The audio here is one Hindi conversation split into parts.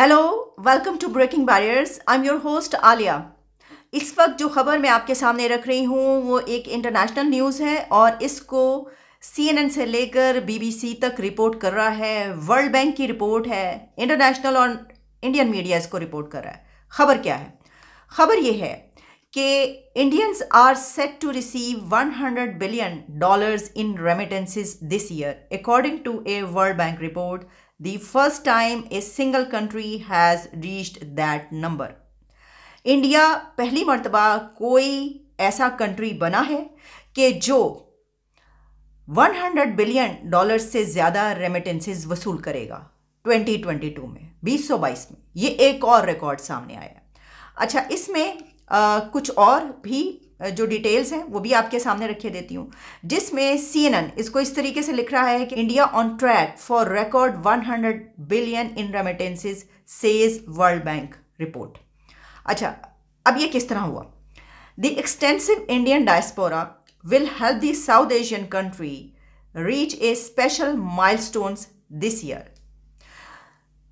Hello welcome to breaking barriers I am your host Alia इस वक्त जो खबर मैं आपके सामने रख रही हूँ वो एक इंटरनेशनल न्यूज़ है और इसको सीएनएन से लेकर बीबीसी तक रिपोर्ट कर रहा है वर्ल्ड बैंक की रिपोर्ट है इंटरनेशनल और इंडियन मीडिया इसको रिपोर्ट कर रहा है खबर क्या है खबर ये है कि Indians are set to receive 100 billion dollars in remittances this year according to a World Bank report the first time a single country has reached that number. India पहली मरतबा कोई ऐसा कंट्री बना है कि जो 100 बिलियन डॉलर से ज़्यादा रेमिटेंसेस वसूल करेगा 2022 में 2022 में ये एक और रिकॉर्ड सामने आया अच्छा इसमें आ, कुछ और भी जो डिटेल्स हैं वो भी आपके सामने रखे देती हूँ जिसमें सी इसको इस तरीके से लिख रहा है कि India on track for record 100 billion in remittances says World Bank report अच्छा अब ये किस तरह हुआ the extensive Indian diaspora will help the South Asian country reach a special mile this year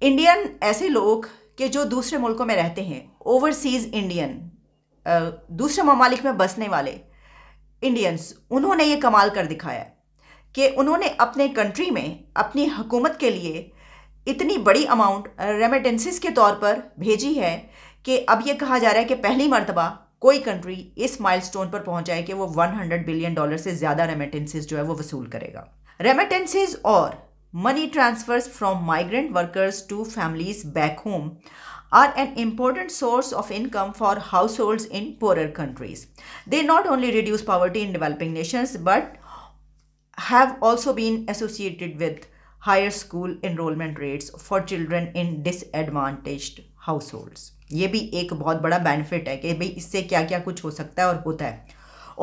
Indian ऐसे लोग के जो दूसरे मुल्कों में रहते हैं ओवरसीज इंडियन दूसरे ममालिक में बसने वाले इंडियंस उन्होंने ये कमाल कर दिखाया कि उन्होंने अपने कंट्री में अपनी हुकूमत के लिए इतनी बड़ी अमाउंट रेमिटेंसिस के तौर पर भेजी है कि अब ये कहा जा रहा है कि पहली मरतबा कोई कंट्री इस माइलस्टोन पर पहुंच जाए कि वो 100 बिलियन डॉलर से ज़्यादा रेमिटेंसिस जो है वो वसूल करेगा रेमिटेंसिस और money transfers from migrant workers to families back home are an important source of income for households in poorer countries. They not only reduce poverty in developing nations but have also been associated with higher school enrollment rates for children in disadvantaged households. ये भी एक बहुत बड़ा बेनिफिट है कि भाई इससे क्या क्या कुछ हो सकता है और होता है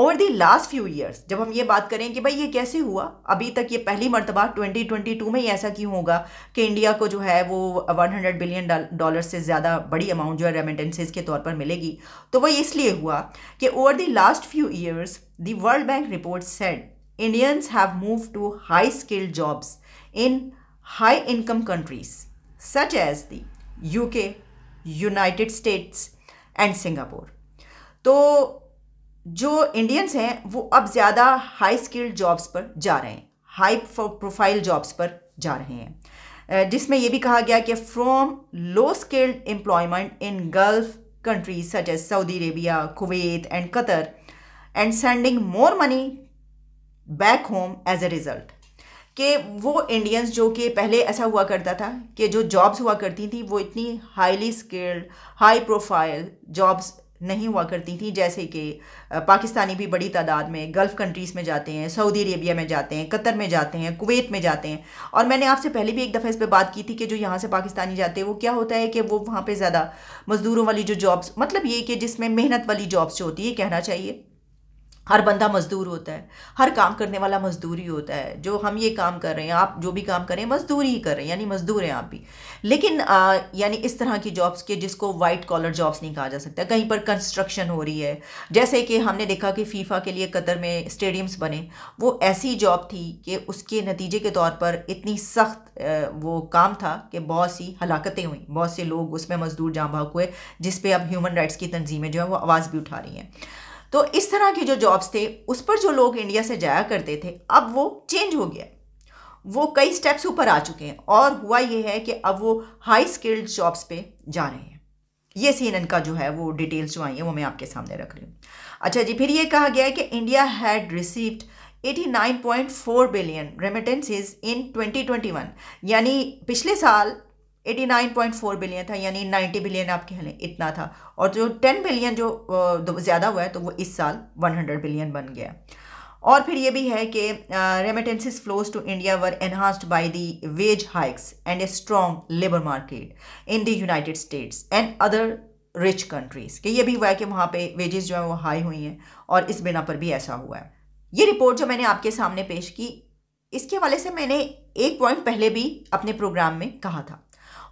over the last few years जब हम ये बात करें कि भाई ये कैसे हुआ अभी तक ये पहली मरतबा 2022 में ही ऐसा क्यों होगा कि इंडिया को जो है वो 100 बिलियन डॉलर से ज़्यादा बड़ी अमाउंट जो है रेमिटेंसेज के तौर पर मिलेगी तो वो इसलिए हुआ कि over the last few years the World Bank report said have move to high skilled jobs in high income countries such as the U K United States and Singapore तो जो इंडियंस हैं वो अब ज़्यादा हाई स्किल्ड जॉब्स पर जा रहे हैं हाई प्रोफाइल जॉब्स पर जा रहे हैं जिसमें ये भी कहा गया कि from low skilled employment in Gulf countries such as Saudi Arabia Kuwait and Qatar and sending more money back home as a result कि वो इंडियंस जो कि पहले ऐसा हुआ करता था कि जो जॉब्स हुआ करती थी वो इतनी highly skilled high profile jobs नहीं हुआ करती थी जैसे कि पाकिस्तानी भी बड़ी तादाद में गल्फ़ कंट्रीज़ में जाते हैं सऊदी अरेबिया में जाते हैं कतर में जाते हैं कुवैत में जाते हैं और मैंने आपसे पहले भी एक दफ़ा इस पर बात की थी कि जो यहाँ से पाकिस्तानी जाते हैं वो क्या होता है कि वो वहाँ पर ज़्यादा मज़दूरों वाली जो जॉब्स मतलब ये कि जिसमें मेहनत वाली जॉब्स जो होती है कहना चाहिए हर बंदा मजदूर होता है हर काम करने वाला मजदूर ही होता है जो हम ये काम कर रहे हैं आप जो भी काम कर रहे हैं मजदूर ही कर रहे हैं यानी मजदूर हैं आप भी लेकिन यानी इस तरह की जॉब्स के जिसको वाइट कॉलर जॉब्स नहीं कहा जा सकता कहीं पर कंस्ट्रक्शन हो रही है जैसे कि हमने देखा कि फीफा के लिए कतर में स्टेडियम्स बने वो ऐसी जॉब थी कि उसके नतीजे के तौर पर इतनी सख्त वो काम था कि बहुत सी हलाकतें हुई बहुत से लोग उसमें मजदूर जहाँ भाग हुए जिस अब ह्यूमन राइट्स की तंजीमें जो है वो आवाज़ भी उठा रही हैं तो इस तरह के जो जॉब्स थे उस पर जो लोग इंडिया से जाया करते थे अब वो चेंज हो गया वो कई स्टेप्स ऊपर आ चुके हैं और हुआ ये है कि अब वो हाई स्किल्ड जॉब्स पे जा रहे हैं ये सीन का जो है वो डिटेल्स जो आई हैं वो मैं आपके सामने रख रही हूँ अच्छा जी फिर ये कहा गया है कि India had received 89.4 billion remittances in 2021 यानी पिछले साल 89.4 बिलियन था यानी 90 बिलियन आप कह लें इतना था और जो 10 बिलियन जो ज़्यादा हुआ है तो वो इस साल 100 बिलियन बन गया और फिर ये भी है कि remittances flows to India were enhanced by the wage hikes and a strong labour market in the United States and other rich countries कि ये भी हुआ है कि वहाँ पे वेजेस जो हैं वो हाई हुई हैं और इस बिना पर भी ऐसा हुआ है ये रिपोर्ट जो मैंने आपके सामने पेश की इसके हवाले से मैंने एक पॉइंट पहले भी अपने प्रोग्राम में कहा था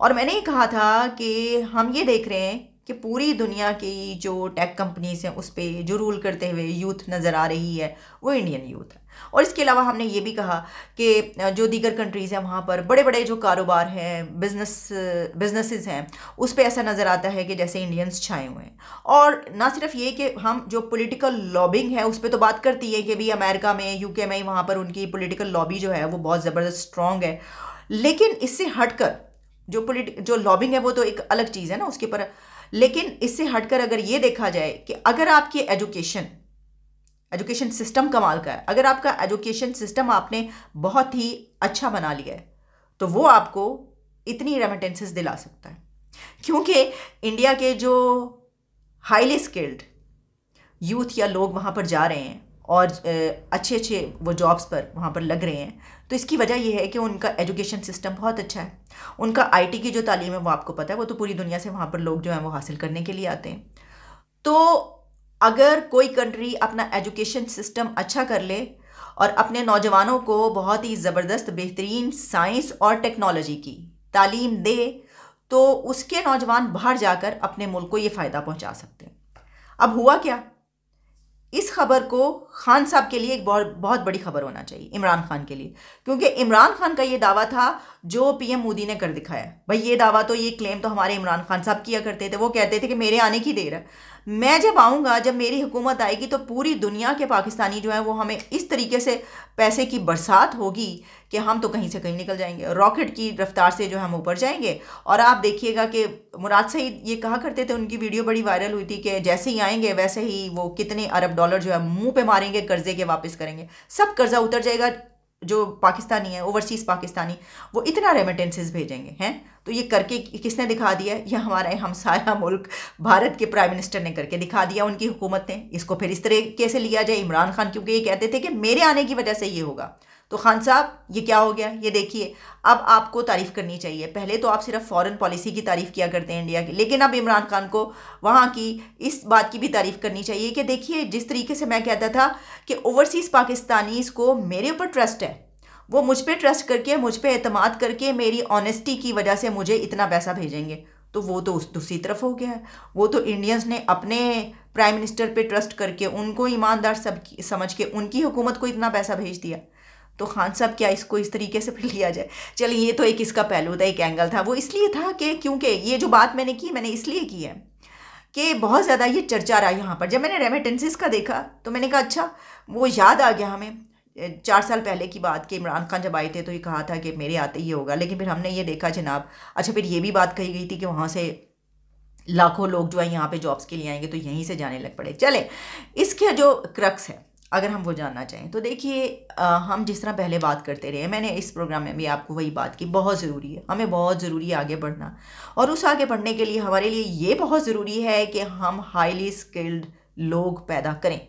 और मैंने कहा था कि हम ये देख रहे हैं कि पूरी दुनिया की जो टेक कंपनीज हैं उस पर जो रूल करते हुए यूथ नज़र आ रही है वो इंडियन यूथ है और इसके अलावा हमने ये भी कहा कि जो दीगर कंट्रीज़ हैं वहाँ पर बड़े बड़े जो कारोबार हैं बिजनेस बिजनेसेस हैं उस पर ऐसा नज़र आता है कि जैसे इंडियंस छाए हुए हैं और ना सिर्फ ये कि हम जो पॉलिटिकल लॉबिंग है उस पर तो बात करती है कि भाई अमेरिका में यूके में वहाँ पर उनकी पोलिटिकल लॉबी जो है वो बहुत ज़बरदस्त स्ट्रॉन्ग है लेकिन इससे हटकर जो पोलिट जो लॉबिंग है वो तो एक अलग चीज़ है ना उसके ऊपर लेकिन इससे हटकर अगर ये देखा जाए कि अगर आपकी एजुकेशन एजुकेशन सिस्टम कमाल का है अगर आपका एजुकेशन सिस्टम आपने बहुत ही अच्छा बना लिया है तो वो आपको इतनी रेमिटेंसेस दिला सकता है क्योंकि इंडिया के जो हाईली स्किल्ड यूथ या लोग वहाँ पर जा रहे हैं और अच्छे अच्छे वो जॉब्स पर वहाँ पर लग रहे हैं तो इसकी वजह ये है कि उनका एजुकेशन सिस्टम बहुत अच्छा है उनका आई की जो तालीम है वो आपको पता है वो तो पूरी दुनिया से वहाँ पर लोग जो हैं वो हासिल करने के लिए आते हैं तो अगर कोई कंट्री अपना एजुकेशन सिस्टम अच्छा कर ले और अपने नौजवानों को बहुत ही ज़बरदस्त बेहतरीन साइंस और टेक्नोलॉजी की तालीम दे तो उसके नौजवान बाहर जाकर अपने मुल्क को ये फ़ायदा पहुँचा सकते हैं अब हुआ क्या इस खबर को खान साहब के लिए एक बहुत बहुत बड़ी खबर होना चाहिए इमरान खान के लिए क्योंकि इमरान खान का ये दावा था जो पीएम मोदी ने कर दिखाया भाई ये दावा तो ये क्लेम तो हमारे इमरान खान साहब किया करते थे वो कहते थे कि मेरे आने की देर है मैं जब आऊँगा जब मेरी हुकूमत आएगी तो पूरी दुनिया के पाकिस्तानी जो हैं वो हमें इस तरीके से पैसे की बरसात होगी कि हम तो कहीं से कहीं निकल जाएंगे रॉकेट की रफ्तार से जो हम ऊपर जाएंगे और आप देखिएगा कि मुराद सईद ये कहा करते थे उनकी वीडियो बड़ी वायरल हुई थी कि जैसे ही आएंगे वैसे ही वो कितने अरब डॉलर जो है मुंह पे मारेंगे कर्जे के वापस करेंगे सब कर्जा उतर जाएगा जो पाकिस्तानी है ओवरसीज़ पाकिस्तानी वो इतना रेमिटेंसेस भेजेंगे हैं तो ये करके किसने दिखा दिया ये हमारे हमसाया मुल्क भारत के प्राइम मिनिस्टर ने करके दिखा दिया उनकी हुकूमत ने इसको फिर इस तरह कैसे लिया जाए इमरान खान क्योंकि ये कहते थे कि मेरे आने की वजह से ये होगा तो खान साहब ये क्या हो गया ये देखिए अब आपको तारीफ़ करनी चाहिए पहले तो आप सिर्फ फॉरेन पॉलिसी की तारीफ़ किया करते हैं इंडिया की लेकिन अब इमरान खान को वहाँ की इस बात की भी तारीफ़ करनी चाहिए कि देखिए जिस तरीके से मैं कहता था कि ओवरसीज़ पाकिस्तानीज़ को मेरे ऊपर ट्रस्ट है वो मुझ पर ट्रस्ट करके मुझ पर अतमाद करके मेरी ऑनेस्टी की वजह से मुझे इतना पैसा भेजेंगे तो वो तो उस दूसरी तरफ हो गया है वो तो इंडियंस ने अपने प्राइम मिनिस्टर पे ट्रस्ट करके उनको ईमानदार सब समझ के उनकी हुकूमत को इतना पैसा भेज दिया तो खान साहब क्या इसको इस तरीके से फिर लिया जाए चलिए ये तो एक इसका पहलू था एक एंगल था वो इसलिए था कि क्योंकि ये जो बात मैंने की मैंने इसलिए की है कि बहुत ज़्यादा ये चर्चा रहा यहाँ पर जब मैंने रेमिटेंसेस का देखा तो मैंने कहा अच्छा वो याद आ गया हमें चार साल पहले की बात कि इमरान खान जब आए थे तो ये कहा था कि मेरे आते ही होगा लेकिन फिर हमने ये देखा जनाब अच्छा फिर ये भी बात कही गई थी कि वहाँ से लाखों लोग जो है यहाँ पे जॉब्स के लिए आएंगे तो यहीं से जाने लग पड़े चले इसके जो क्रक्स है अगर हम वो जानना चाहें तो देखिए हम जिस तरह पहले बात करते रहे मैंने इस प्रोग्राम में भी आपको वही बात की बहुत ज़रूरी है हमें बहुत ज़रूरी है आगे बढ़ना और उस आगे बढ़ने के लिए हमारे लिए ये बहुत ज़रूरी है कि हम हाईली स्किल्ड लोग पैदा करें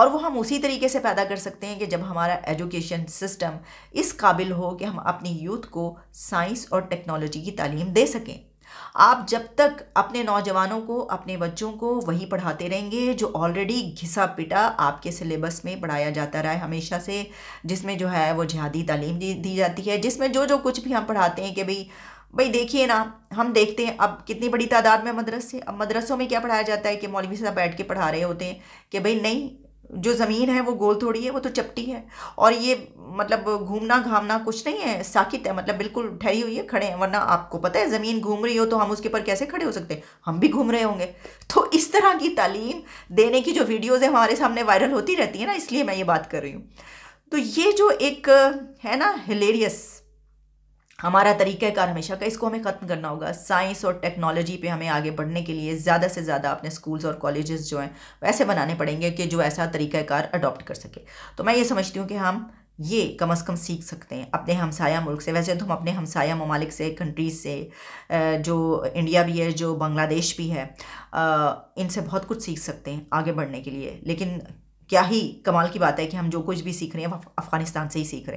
और वो हम उसी तरीके से पैदा कर सकते हैं कि जब हमारा एजुकेशन सिस्टम इस काबिल हो कि हम अपनी यूथ को साइंस और टेक्नोलॉजी की तालीम दे सकें आप जब तक अपने नौजवानों को अपने बच्चों को वही पढ़ाते रहेंगे जो ऑलरेडी घिसा पिटा आपके सिलेबस में पढ़ाया जाता रहा है हमेशा से जिसमें जो है वो जिहादी तालीम दी जाती है जिसमें जो जो कुछ भी हम पढ़ाते हैं कि भाई भाई देखिए ना हम देखते हैं अब कितनी बड़ी तादाद में मदरसे अब मदरसों में क्या पढ़ाया जाता है कि मौलवी साहब बैठ के पढ़ा रहे होते हैं कि भाई नहीं जो ज़मीन है वो गोल थोड़ी है वो तो चपटी है और ये मतलब घूमना घामना कुछ नहीं है साकित है मतलब बिल्कुल ठहरी हुई है खड़े हैं वरना आपको पता है ज़मीन घूम रही हो तो हम उसके पर कैसे खड़े हो सकते हैं हम भी घूम रहे होंगे तो इस तरह की तालीम देने की जो वीडियोज़ हैं हमारे सामने वायरल होती रहती है ना इसलिए मैं ये बात कर रही हूँ तो ये जो एक है ना हिलेरियस हमारा तरीक़ाकार हमेशा का इसको हमें ख़त्म करना होगा साइंस और टेक्नोलॉजी पे हमें आगे बढ़ने के लिए ज़्यादा से ज़्यादा अपने स्कूल्स और कॉलेजेस जो हैं वैसे बनाने पड़ेंगे कि जो ऐसा तरीक़ाकार अडॉप्ट कर सके तो मैं ये समझती हूँ कि हम ये कम अज़ कम सीख सकते हैं अपने हमसाया मुल्क से वैसे तो हम अपने हमसाया ममालिक से कंट्रीज़ से जो इंडिया भी है जो बांग्लादेश भी है इनसे बहुत कुछ सीख सकते हैं आगे बढ़ने के लिए लेकिन क्या ही कमाल की बात है कि हम जो कुछ भी सीख रहे हैं अफ़गानिस्तान से ही सीख रहे हैं